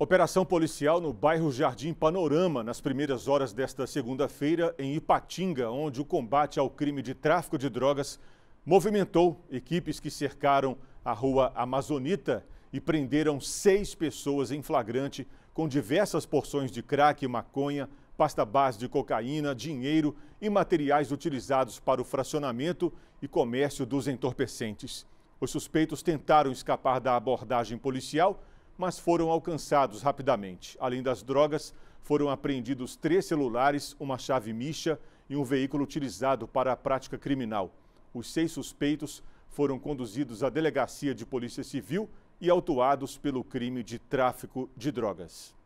Operação policial no bairro Jardim Panorama, nas primeiras horas desta segunda-feira, em Ipatinga, onde o combate ao crime de tráfico de drogas movimentou equipes que cercaram a rua Amazonita e prenderam seis pessoas em flagrante com diversas porções de crack, maconha, pasta base de cocaína, dinheiro e materiais utilizados para o fracionamento e comércio dos entorpecentes. Os suspeitos tentaram escapar da abordagem policial mas foram alcançados rapidamente. Além das drogas, foram apreendidos três celulares, uma chave micha e um veículo utilizado para a prática criminal. Os seis suspeitos foram conduzidos à delegacia de polícia civil e autuados pelo crime de tráfico de drogas.